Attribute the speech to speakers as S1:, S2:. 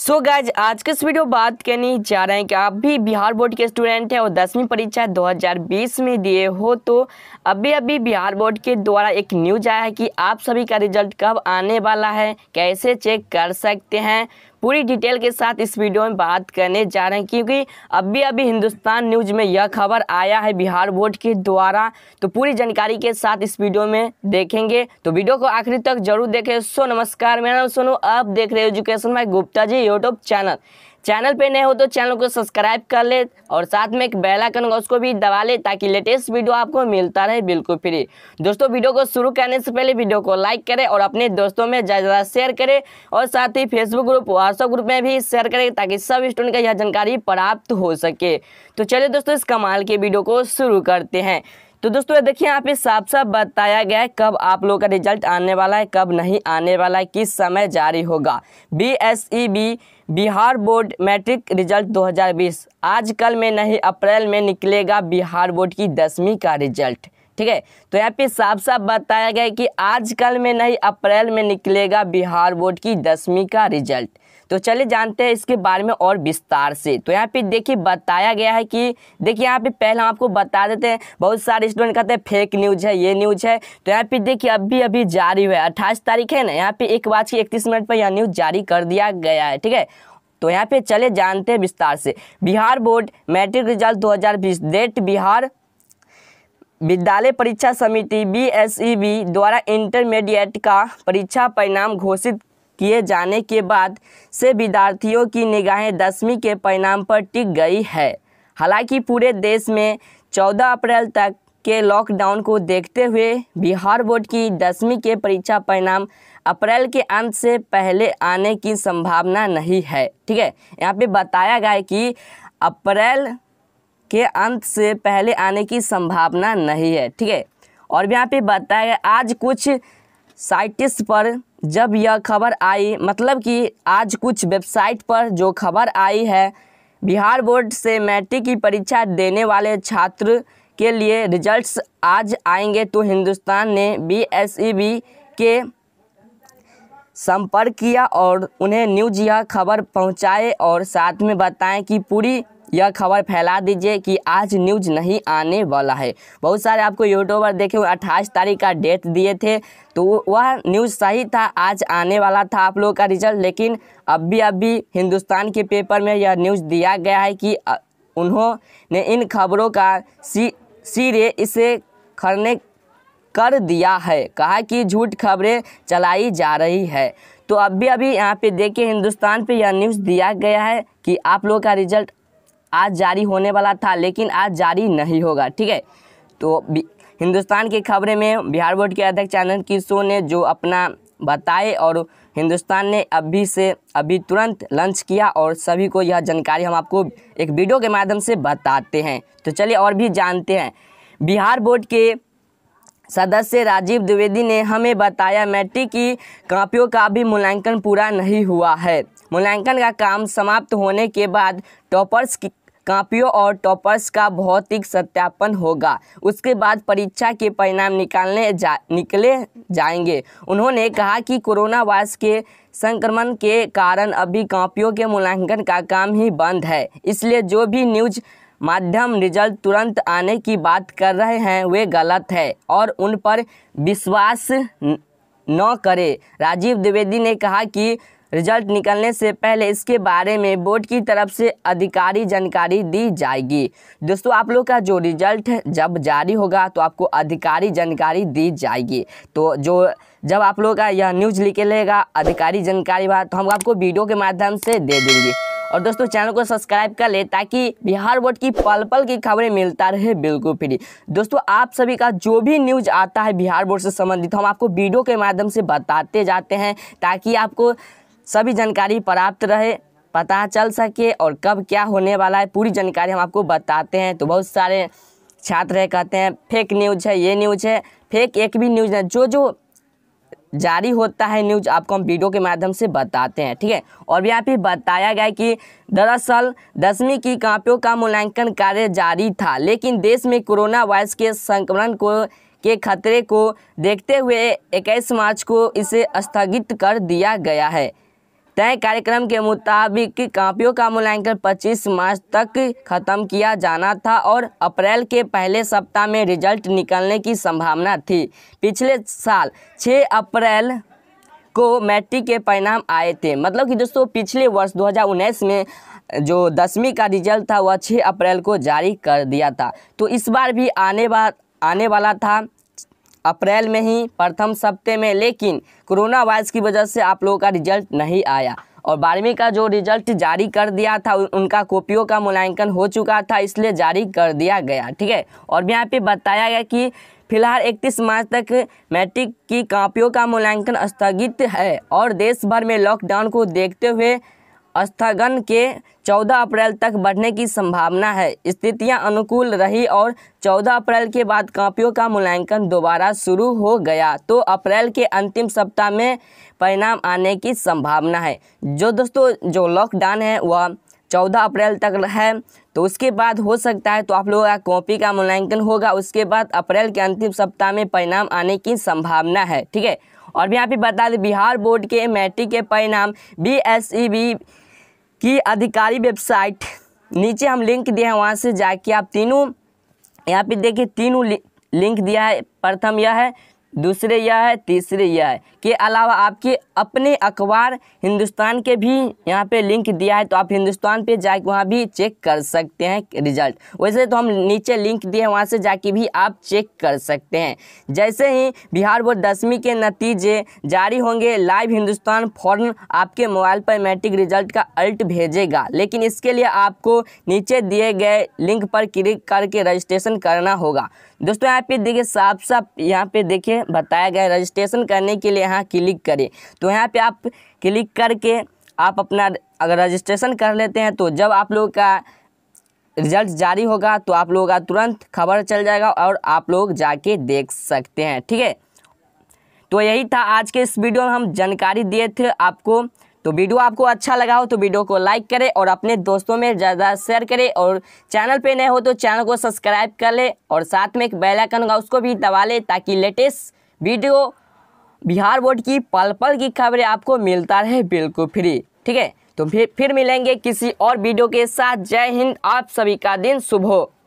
S1: सो so guys आज के इस वीडियो बात करने जा रहे हैं कि आप भी बिहार बोर्ड के स्टूडेंट हैं और दसवीं परीक्षा 2020 में दिए हो तो अभी अभी बिहार बोर्ड के द्वारा एक न्यूज आया है कि आप सभी का रिजल्ट कब आने वाला है कैसे चेक कर सकते हैं पूरी डिटेल के साथ इस वीडियो में बात करने जा रहे हैं क्योंकि अभी अभी हिंदुस्तान न्यूज में यह खबर आया है बिहार बोर्ड के द्वारा तो पूरी जानकारी के साथ इस वीडियो में देखेंगे तो वीडियो को आखिरी तक जरूर देखें सो नमस्कार मेरा नाम सोनू आप देख रहे हो education my Gupta ji YouTube channel channel पे नए हो तो चैनल को सब्सक्राइब कर ले और साथ में एक बेल आइकन होगा उसको भी दबा ले ताकि लेटेस्ट वीडियो आपको मिलता रहे बिल्कुल फ्री दोस्तों वीडियो को शुरू करने से पहले वीडियो को लाइक करें और अपने दोस्तों में ज़्यादा ज़्यादा शेयर करें और साथ ही फेसबुक ग्रुप व्हाट्सअप ग्रुप में भी शेयर करें ताकि सब स्टूडेंट का यह जानकारी प्राप्त हो सके तो चलिए दोस्तों इस कमाल के वीडियो को शुरू करते हैं तो दोस्तों देखिए यहाँ पे साफ साफ बताया गया है कब आप लोग का रिजल्ट आने वाला है कब नहीं आने वाला है किस समय जारी होगा B S E B Bihar board matric result 2020 आज कल में नहीं अप्रैल में निकलेगा बिहार बोर्ड की दसवीं का रिजल्ट ठीक है तो यहाँ पे साफ साफ बताया गया है कि आजकल में नहीं अप्रैल में निकलेगा बिहार बोर्ड की दसवीं का रिजल्ट तो चले जानते हैं इसके बारे में और विस्तार से तो यहाँ पे देखिए बताया गया है कि देखिए यहाँ पे पहले आपको बता देते हैं बहुत सारे स्टूडेंट कहते हैं फेक न्यूज है ये न्यूज है तो यहाँ पे देखिए अभी अभी जारी हुआ है अट्ठाईस तारीख है ना यहाँ पे एक बाज की इकतीस मिनट पर यह न्यूज जारी कर दिया गया है ठीक है तो यहाँ पे चले जानते हैं विस्तार से Bihar board matric result 2020 date Bihar Vidyalaya Pariksha समिति बी e द्वारा इंटरमीडिएट का परीक्षा परिणाम घोषित किए जाने के बाद से विद्यार्थियों की निगाहें दसवीं के परिणाम पर टिक गई है हालांकि पूरे देश में 14 अप्रैल तक के लॉकडाउन को देखते हुए बिहार बोर्ड की दसवीं के परीक्षा परिणाम अप्रैल के अंत से पहले आने की संभावना नहीं है ठीक है यहाँ पे बताया गया है कि अप्रैल के अंत से पहले आने की संभावना नहीं है ठीक है और यहाँ पे बताया गया आज कुछ साइटिस पर जब यह खबर आई मतलब कि आज कुछ वेबसाइट पर जो खबर आई है बिहार बोर्ड से मैट्रिक की परीक्षा देने वाले छात्र के लिए रिजल्ट्स आज आएंगे तो हिंदुस्तान ने बी एस ई बी के संपर्क किया और उन्हें न्यूज यह खबर पहुंचाए और साथ में बताएं कि पूरी यह खबर फैला दीजिए कि आज न्यूज नहीं आने वाला है बहुत सारे आपको यूट्यूबर देखे हुए अट्ठाईस तारीख का डेट दिए थे तो वह न्यूज़ सही था आज आने वाला था आप लोगों का रिजल्ट लेकिन अब भी अभी हिंदुस्तान के पेपर में यह न्यूज़ दिया गया है कि उन्होंने इन खबरों का सी सिरे इसे खरने कर दिया है कहा कि झूठ खबरें चलाई जा रही है तो अभी अभी यहाँ पे देखिए हिंदुस्तान पे यह न्यूज़ दिया गया है कि आप लोगों का रिजल्ट आज जारी होने वाला था लेकिन आज जारी नहीं होगा ठीक है तो हिंदुस्तान की खबरें में बिहार बोर्ड के अध्यक्ष आनंद किशोर ने जो अपना बताए और हिंदुस्तान ने अभी से अभी तुरंत लंच किया और सभी को यह जानकारी हम आपको एक वीडियो के माध्यम से बताते हैं तो चलिए और भी जानते हैं बिहार बोर्ड के सदस्य राजीव द्विवेदी ने हमें बताया मैट्रिक की कापियों का भी मूल्यांकन पूरा नहीं हुआ है मूल्यांकन का काम समाप्त होने के बाद टॉपर्स की कापियों और टॉपर्स का भौतिक सत्यापन होगा उसके बाद परीक्षा के परिणाम निकालने जा निकले जाएंगे उन्होंने कहा कि कोरोना वायरस के संक्रमण के कारण अभी कापियों के मूल्यांकन का काम ही बंद है इसलिए जो भी न्यूज माध्यम रिजल्ट तुरंत आने की बात कर रहे हैं वे गलत है और उन पर विश्वास न करें राजीव द्विवेदी ने कहा कि रिजल्ट निकलने से पहले इसके बारे में बोर्ड की तरफ से अधिकारी जानकारी दी जाएगी दोस्तों आप लोग का जो रिजल्ट जब जारी होगा तो आपको अधिकारी जानकारी दी जाएगी तो जो जब आप लोग का यह न्यूज लिखे लेगा अधिकारी जानकारी बात तो हम आपको वीडियो के माध्यम से दे देंगे और दोस्तों चैनल को सब्सक्राइब कर ले ताकि बिहार बोर्ड की पल पल की खबरें मिलता रहे बिल्कुल फ्री दोस्तों आप सभी का जो भी न्यूज आता है बिहार बोर्ड से संबंधित हम आपको वीडियो के माध्यम से बताते जाते हैं ताकि आपको सभी जानकारी प्राप्त रहे पता चल सके और कब क्या होने वाला है पूरी जानकारी हम आपको बताते हैं तो बहुत सारे छात्र है कहते हैं फेक न्यूज़ है ये न्यूज़ है फेक एक भी न्यूज़ है जो जो जारी होता है न्यूज आपको हम वीडियो के माध्यम से बताते हैं ठीक है और भी यहाँ पे बताया गया कि दरअसल दसवीं की कापियों का मूल्यांकन कार्य जारी था लेकिन देश में कोरोना वायरस के संक्रमण को के खतरे को देखते हुए इक्कीस मार्च को इसे स्थगित कर दिया गया है तय कार्यक्रम के मुताबिक कापियों का मूल्यांकन 25 मार्च तक खत्म किया जाना था और अप्रैल के पहले सप्ताह में रिजल्ट निकलने की संभावना थी पिछले साल 6 अप्रैल को मैट्रिक के परिणाम आए थे मतलब कि दोस्तों पिछले वर्ष दो में जो दसवीं का रिजल्ट था वह 6 अप्रैल को जारी कर दिया था तो इस बार भी आने बा आने वाला था अप्रैल में ही प्रथम सप्ते में लेकिन कोरोना वायरस की वजह से आप लोगों का रिजल्ट नहीं आया और बारहवीं का जो रिजल्ट जारी कर दिया था उनका कॉपियों का मूल्यांकन हो चुका था इसलिए जारी कर दिया गया ठीक है और यहाँ पे बताया गया कि फिलहाल 31 मार्च तक मैट्रिक की कापियों का मूल्यांकन स्थगित है और देश भर में लॉकडाउन को देखते हुए स्थगन के 14 अप्रैल तक बढ़ने की संभावना है स्थितियां अनुकूल रही और 14 अप्रैल के बाद कापियों का मूल्यांकन दोबारा शुरू हो गया तो अप्रैल के अंतिम सप्ताह में परिणाम आने की संभावना है जो दोस्तों जो लॉकडाउन है वह चौदह अप्रैल तक है तो उसके बाद हो सकता है तो आप लोगों का कॉपी का मूल्यांकन होगा उसके बाद अप्रैल के अंतिम सप्ताह में परिणाम आने की संभावना है ठीक है और भी यहाँ पे बता दें बिहार बोर्ड के मैट्रिक के परिणाम बी एस ई बी की अधिकारी वेबसाइट नीचे हम लिंक दिए हैं वहाँ से जाके आप तीनों यहाँ पे देखिए तीनों लिंक दिया है प्रथम यह है दूसरे यह है तीसरे यह है के अलावा आपके अपने अखबार हिंदुस्तान के भी यहाँ पे लिंक दिया है तो आप हिंदुस्तान पे जाके वहाँ भी चेक कर सकते हैं रिजल्ट वैसे तो हम नीचे लिंक दिए हैं वहाँ से जाके भी आप चेक कर सकते हैं जैसे ही बिहार बोर्ड दसवीं के नतीजे जारी होंगे लाइव हिंदुस्तान फ़ौरन आपके मोबाइल पर मैट्रिक रिजल्ट का अल्ट भेजेगा लेकिन इसके लिए आपको नीचे दिए गए लिंक पर क्लिक करके रजिस्ट्रेशन करना होगा दोस्तों यहाँ पे देखिए साफ साफ यहाँ पे देखिए बताया गया रजिस्ट्रेशन करने के लिए यहाँ क्लिक करें तो यहाँ पे आप क्लिक करके आप अपना अगर रजिस्ट्रेशन कर लेते हैं तो जब आप लोगों का रिजल्ट जारी होगा तो आप लोगों का तुरंत खबर चल जाएगा और आप लोग जाके देख सकते हैं ठीक है तो यही था आज के इस वीडियो में हम जानकारी दिए थे आपको तो वीडियो आपको अच्छा लगा हो तो वीडियो को लाइक करें और अपने दोस्तों में ज़्यादा शेयर करें और चैनल पे नए हो तो चैनल को सब्सक्राइब कर लें और साथ में एक बेल आइकन होगा उसको भी दबा लें ताकि लेटेस्ट वीडियो बिहार बोर्ड की पल पल की खबरें आपको मिलता रहे बिल्कुल फ्री ठीक है तो फिर फिर मिलेंगे किसी और वीडियो के साथ जय हिंद आप सभी का दिन शुभ हो